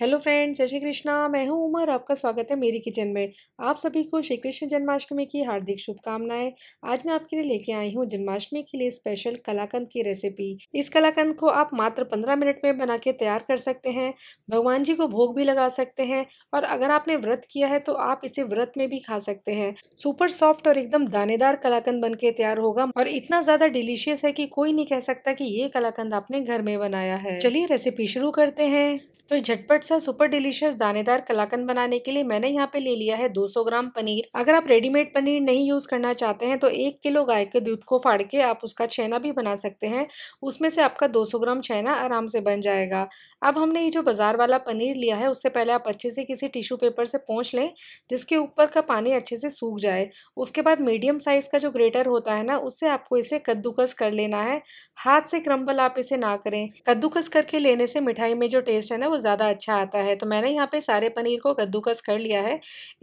hello friends जय श्री कृष्णा मैं हूं उमर आपका स्वागत है मेरी किचन में आप सभी को श्री कृष्ण जन्माष्टमी की हार्दिक शुभकामनाएं आज मैं आपके लिए लेके आई हूं जन्माष्टमी के लिए स्पेशल कलाकंद की रेसिपी इस कलाकंद को आप मात्र पंद्रह मिनट में बना के तैयार कर सकते हैं भगवान जी को भोग भी लगा सकते हैं और अगर आपने व्रत किया है तो आप इसे व्रत में भी खा सकते हैं सुपर सॉफ्ट और एकदम दानेदार कलाकंद बन के तैयार होगा और इतना ज़्यादा डिलीशियस है की कोई नहीं कह सकता की ये कलाकंद आपने घर में बनाया है चलिए रेसिपी शुरू करते हैं तो झटपट सा सुपर डिलीशियस दानेदार कलाकंद बनाने के लिए मैंने यहाँ पे ले लिया है 200 ग्राम पनीर अगर आप रेडीमेड पनीर नहीं यूज़ करना चाहते हैं तो एक किलो गाय के दूध को फाड़ के आप उसका छैना भी बना सकते हैं उसमें से आपका 200 ग्राम छैना आराम से बन जाएगा अब हमने ये जो बाज़ार वाला पनीर लिया है उससे पहले आप अच्छे से किसी टिश्यू पेपर से पहुँच लें जिसके ऊपर का पानी अच्छे से सूख जाए उसके बाद मीडियम साइज़ का जो ग्रेटर होता है ना उससे आपको इसे कद्दूकस कर लेना है हाथ से क्रम्बल आप इसे ना करें कद्दूकस करके लेने से मिठाई में जो टेस्ट है ना ज़्यादा अच्छा आता है तो मैंने यहाँ पे सारे पनीर को कद्दूकस कर लिया है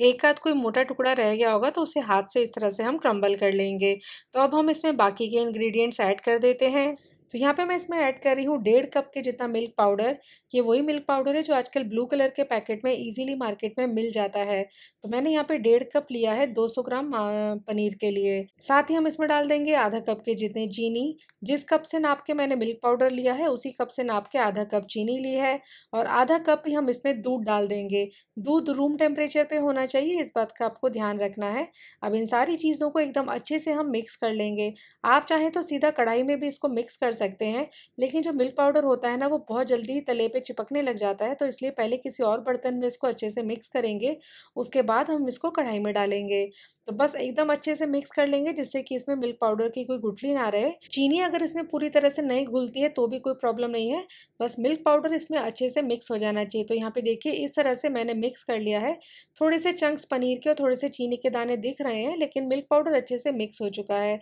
एक आध कोई मोटा टुकड़ा रह गया होगा तो उसे हाथ से इस तरह से हम क्रम्बल कर लेंगे तो अब हम इसमें बाकी के इन्ग्रीडियंट्स ऐड कर देते हैं तो यहाँ पे मैं इसमें ऐड कर रही हूँ डेढ़ कप के जितना मिल्क पाउडर ये वही मिल्क पाउडर है जो आजकल ब्लू कलर के पैकेट में इजीली मार्केट में मिल जाता है तो मैंने यहाँ पे डेढ़ कप लिया है 200 ग्राम पनीर के लिए साथ ही हम इसमें डाल देंगे आधा कप के जितने चीनी जिस कप से नाप के मैंने मिल्क पाउडर लिया है उसी कप से नाप के आधा कप चीनी ली है और आधा कप ही हम इसमें दूध डाल देंगे दूध रूम टेम्परेचर पर होना चाहिए इस बात का आपको ध्यान रखना है अब इन सारी चीज़ों को एकदम अच्छे से हम मिक्स कर लेंगे आप चाहें तो सीधा कढ़ाई में भी इसको मिक्स कर सकते हैं लेकिन जो मिल्क पाउडर होता है ना वो बहुत जल्दी तले पे चिपकने लग जाता है तो इसलिए पहले किसी और बर्तन में इसको अच्छे से मिक्स करेंगे उसके बाद हम इसको कढ़ाई में डालेंगे तो बस एकदम अच्छे से मिक्स कर लेंगे जिससे कि इसमें मिल्क पाउडर की कोई गुठली ना रहे चीनी अगर इसमें पूरी तरह से नहीं घुलती है तो भी कोई प्रॉब्लम नहीं है बस मिल्क पाउडर इसमें अच्छे से मिक्स हो जाना चाहिए तो यहाँ पर देखिए इस तरह से मैंने मिक्स कर लिया है थोड़े से चंक्स पनीर के और थोड़े से चीनी के दाने दिख रहे हैं लेकिन मिल्क पाउडर अच्छे से मिक्स हो चुका है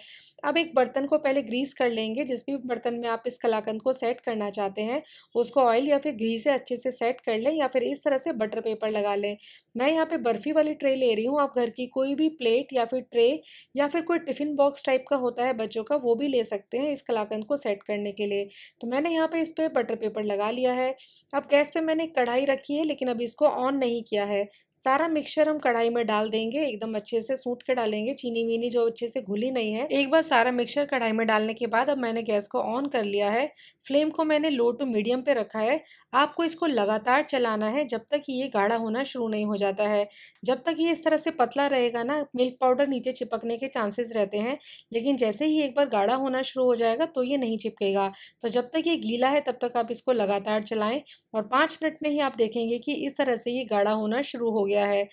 अब एक बर्तन को पहले ग्रीस कर लेंगे जिस भी बर्तन बर्तन में आप इस कलाकंद को सेट करना चाहते हैं उसको ऑयल या फिर घी से अच्छे से सेट कर लें या फिर इस तरह से बटर पेपर लगा लें मैं यहाँ पे बर्फ़ी वाली ट्रे ले रही हूँ आप घर की कोई भी प्लेट या फिर ट्रे या फिर कोई टिफ़िन बॉक्स टाइप का होता है बच्चों का वो भी ले सकते हैं इस कलाकंद को सेट करने के लिए तो मैंने यहाँ पर इस पर बटर पेपर लगा लिया है अब गैस पर मैंने कढ़ाई रखी है लेकिन अभी इसको ऑन नहीं किया है सारा मिक्सचर हम कढ़ाई में डाल देंगे एकदम अच्छे से सूट के डालेंगे चीनी वीनी जो अच्छे से घुली नहीं है एक बार सारा मिक्सचर कढ़ाई में डालने के बाद अब मैंने गैस को ऑन कर लिया है फ्लेम को मैंने लो टू मीडियम पे रखा है आपको इसको लगातार चलाना है जब तक ये गाढ़ा होना शुरू नहीं हो जाता है जब तक ये इस तरह से पतला रहेगा ना मिल्क पाउडर नीचे चिपकने के चांसेस रहते हैं लेकिन जैसे ही एक बार गाढ़ा होना शुरू हो जाएगा तो ये नहीं चिपकेगा तो जब तक ये गीला है तब तक आप इसको लगातार चलाएं और पाँच मिनट में ही आप देखेंगे कि इस तरह से ये गाढ़ा होना शुरू हो गया गया है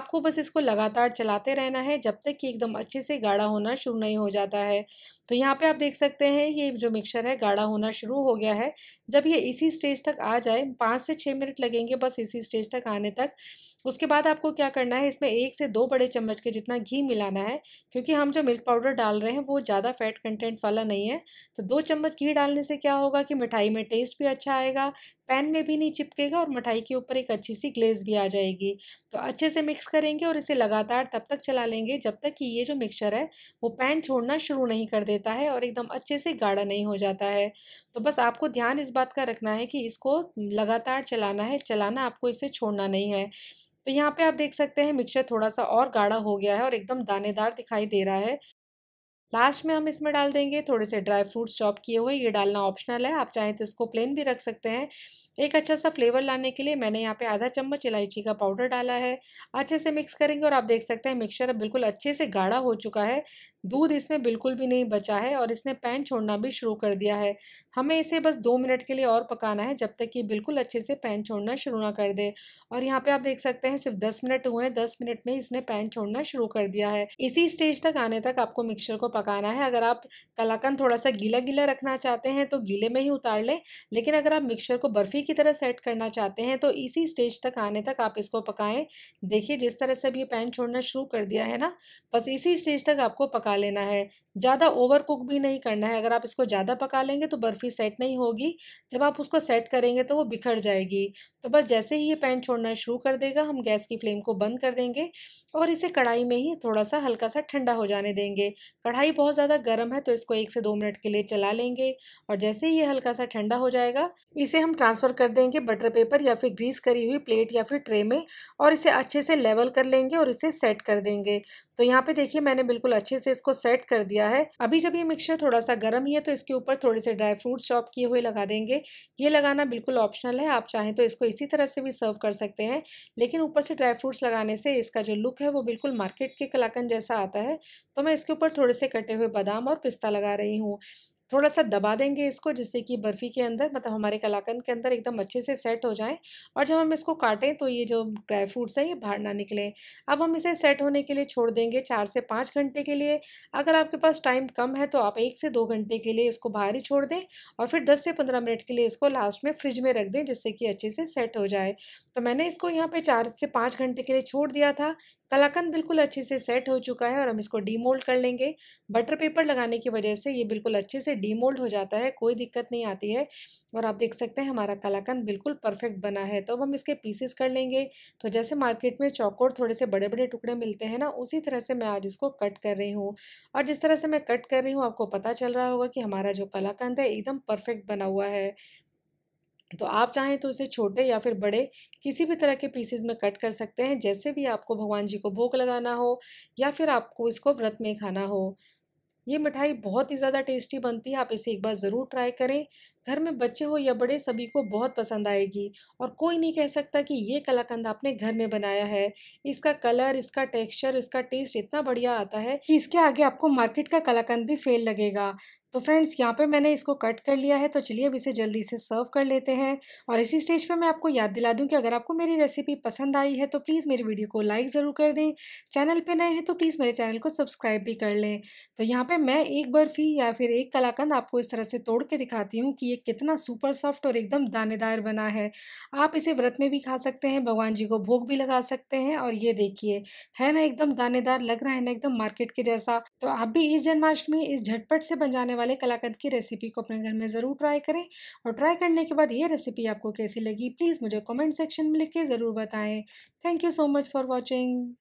आपको बस इसको लगातार चलाते रहना है जब तक कि एकदम अच्छे से गाढ़ा होना शुरू नहीं हो जाता है तो यहाँ पे आप देख सकते हैं ये जो मिक्सर है गाढ़ा होना शुरू हो गया है जब ये इसी स्टेज तक आ जाए पाँच से छः मिनट लगेंगे बस इसी स्टेज तक आने तक उसके बाद आपको क्या करना है इसमें एक से दो बड़े चम्मच के जितना घी मिलाना है क्योंकि हम जो मिल्क पाउडर डाल रहे हैं वो ज़्यादा फैट कंटेंट वाला नहीं है तो दो चम्मच घी डालने से क्या होगा कि मिठाई में टेस्ट भी अच्छा आएगा पैन में भी नहीं चिपकेगा और मिठाई के ऊपर एक अच्छी सी ग्लेज भी आ जाएगी तो अच्छे से मिक्स करेंगे और इसे लगातार तब तक चला लेंगे जब तक कि ये जो मिक्सचर है वो पैन छोड़ना शुरू नहीं कर देता है और एकदम अच्छे से गाढ़ा नहीं हो जाता है तो बस आपको ध्यान इस बात का रखना है कि इसको लगातार चलाना है चलाना आपको इसे छोड़ना नहीं है तो यहाँ पे आप देख सकते हैं मिक्सचर थोड़ा सा और गाढ़ा हो गया है और एकदम दानेदार दिखाई दे रहा है लास्ट में हम इसमें डाल देंगे थोड़े से ड्राई फ्रूट्स चॉप किए हुए ये डालना ऑप्शनल है आप चाहें तो इसको प्लेन भी रख सकते हैं एक अच्छा सा फ्लेवर लाने के लिए मैंने यहाँ पे आधा चम्मच इलायची का पाउडर डाला है अच्छे से मिक्स करेंगे और आप देख सकते हैं मिक्सचर बिल्कुल अच्छे से गाढ़ा हो चुका है दूध इसमें बिल्कुल भी नहीं बचा है और इसने पैन छोड़ना भी शुरू कर दिया है हमें इसे बस दो मिनट के लिए और पकाना है जब तक ये बिल्कुल अच्छे से पैन छोड़ना शुरू ना कर दे और यहाँ पर आप देख सकते हैं सिर्फ दस मिनट हुए हैं दस मिनट में इसने पैन छोड़ना शुरू कर दिया है इसी स्टेज तक आने तक आपको मिक्सर को पकाना है अगर आप कलाकंद थोड़ा सा गीला गीला रखना चाहते हैं तो गीले में ही उतार लें लेकिन अगर आप मिक्सचर को बर्फ़ी की तरह सेट करना चाहते हैं तो इसी स्टेज तक आने तक आप इसको पकाएं देखिए जिस तरह से अब ये पैन छोड़ना शुरू कर दिया है ना बस इसी स्टेज तक आपको पका लेना है ज़्यादा ओवर कुक भी नहीं करना है अगर आप इसको ज़्यादा पका लेंगे तो बर्फ़ी सेट नहीं होगी जब आप उसको सेट करेंगे तो वो बिखर जाएगी तो बस जैसे ही ये पैन छोड़ना शुरू कर देगा हम गैस की फ्लेम को बंद कर देंगे और इसे कढ़ाई में ही थोड़ा सा हल्का सा ठंडा हो जाने देंगे कढ़ाई कढ़ाई बहुत ज़्यादा गर्म है तो इसको एक से दो मिनट के लिए चला लेंगे और जैसे ही ये हल्का सा ठंडा हो जाएगा इसे हम ट्रांसफ़र कर देंगे बटर पेपर या फिर ग्रीस करी हुई प्लेट या फिर ट्रे में और इसे अच्छे से लेवल कर लेंगे और इसे सेट कर देंगे तो यहाँ पे देखिए मैंने बिल्कुल अच्छे से इसको सेट कर दिया है अभी जब ये मिक्सचर थोड़ा सा गर्म ही है तो इसके ऊपर थोड़े से ड्राई फ्रूट्स चॉप किए हुए लगा देंगे ये लगाना बिल्कुल ऑप्शनल है आप चाहें तो इसको इसी तरह से भी सर्व कर सकते हैं लेकिन ऊपर से ड्राई फ्रूट्स लगाने से इसका जो लुक है वो बिल्कुल मार्केट के कलाकन जैसा आता है तो मैं इसके ऊपर थोड़े से कटे हुए बादाम और पिस्ता लगा रही हूँ थोड़ा सा दबा देंगे इसको जिससे कि बर्फ़ी के अंदर मतलब हमारे कलाकंद के अंदर एकदम अच्छे से सेट हो जाए और जब हम इसको काटें तो ये जो ड्राई फ्रूट्स हैं ये बाहर ना निकलें अब हम इसे सेट होने के लिए छोड़ देंगे चार से पाँच घंटे के लिए अगर आपके पास टाइम कम है तो आप एक से दो घंटे के लिए इसको बाहर ही छोड़ दें और फिर दस से पंद्रह मिनट के लिए इसको लास्ट में फ्रिज में रख दें जिससे कि अच्छे से सेट हो जाए तो मैंने इसको यहाँ पर चार से पाँच घंटे के लिए छोड़ दिया था कलाकंद बिल्कुल अच्छे से सेट हो चुका है और हम इसको डीमोल्ड कर लेंगे बटर पेपर लगाने की वजह से ये बिल्कुल अच्छे से डीमोल्ड हो जाता है कोई दिक्कत नहीं आती है और आप देख सकते हैं हमारा कलाकंद बिल्कुल परफेक्ट बना है तो अब हम इसके पीसेस कर लेंगे तो जैसे मार्केट में चौकोर थोड़े से बड़े बड़े टुकड़े मिलते हैं ना उसी तरह से मैं आज इसको कट कर रही हूँ और जिस तरह से मैं कट कर रही हूँ आपको पता चल रहा होगा कि हमारा जो कलाकंद है एकदम परफेक्ट बना हुआ है तो आप चाहें तो इसे छोटे या फिर बड़े किसी भी तरह के पीसेज में कट कर सकते हैं जैसे भी आपको भगवान जी को भोग लगाना हो या फिर आपको इसको व्रत में खाना हो ये मिठाई बहुत ही ज़्यादा टेस्टी बनती है आप इसे एक बार ज़रूर ट्राई करें घर में बच्चे हो या बड़े सभी को बहुत पसंद आएगी और कोई नहीं कह सकता कि ये कलाकंद आपने घर में बनाया है इसका कलर इसका टेक्सचर इसका टेस्ट इतना बढ़िया आता है कि इसके आगे आपको मार्केट का कलाकंद भी फेल लगेगा तो फ्रेंड्स यहाँ पे मैंने इसको कट कर लिया है तो चलिए अब इसे जल्दी से सर्व कर लेते हैं और इसी स्टेज पे मैं आपको याद दिला दूँ कि अगर आपको मेरी रेसिपी पसंद आई है तो प्लीज़ मेरी वीडियो को लाइक ज़रूर कर दें चैनल पर नए हैं तो प्लीज़ मेरे चैनल को सब्सक्राइब भी कर लें तो यहाँ पर मैं एक बर्फ़ी या फिर एक कलाकंद आपको इस तरह से तोड़ के दिखाती हूँ कि ये कितना सुपर सॉफ्ट और एकदम दानेदार बना है आप इसे व्रत में भी खा सकते हैं भगवान जी को भोग भी लगा सकते हैं और ये देखिए है ना एकदम दानेदार लग रहा है ना एकदम मार्केट के जैसा तो आप भी इस जन्माष्टमी इस झटपट से बन जाने वाले वाले कलाकंद की रेसिपी को अपने घर में ज़रूर ट्राई करें और ट्राई करने के बाद ये रेसिपी आपको कैसी लगी प्लीज़ मुझे कमेंट सेक्शन में लिख के ज़रूर बताएं thank you so much for watching